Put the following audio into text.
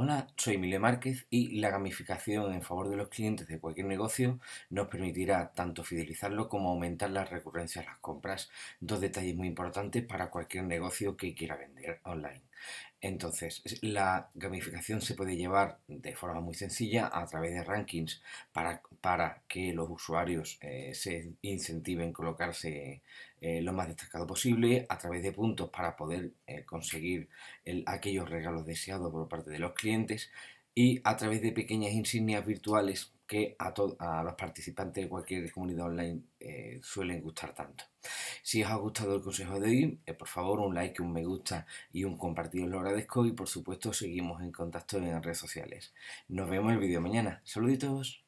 Hola, soy Emilio Márquez y la gamificación en favor de los clientes de cualquier negocio nos permitirá tanto fidelizarlo como aumentar la recurrencia a las compras, dos detalles muy importantes para cualquier negocio que quiera vender online. Entonces, la gamificación se puede llevar de forma muy sencilla a través de rankings para, que los usuarios eh, se incentiven a colocarse eh, lo más destacado posible, a través de puntos para poder eh, conseguir aquellos regalos deseados por parte de los clientes y a través de pequeñas insignias virtuales que a, los participantes de cualquier comunidad online eh, suelen gustar tanto. Si os ha gustado el consejo de hoy, eh, por favor un like, un me gusta y un compartido, lo agradezco y por supuesto seguimos en contacto en redes sociales. Nos vemos el vídeo mañana. Saluditos.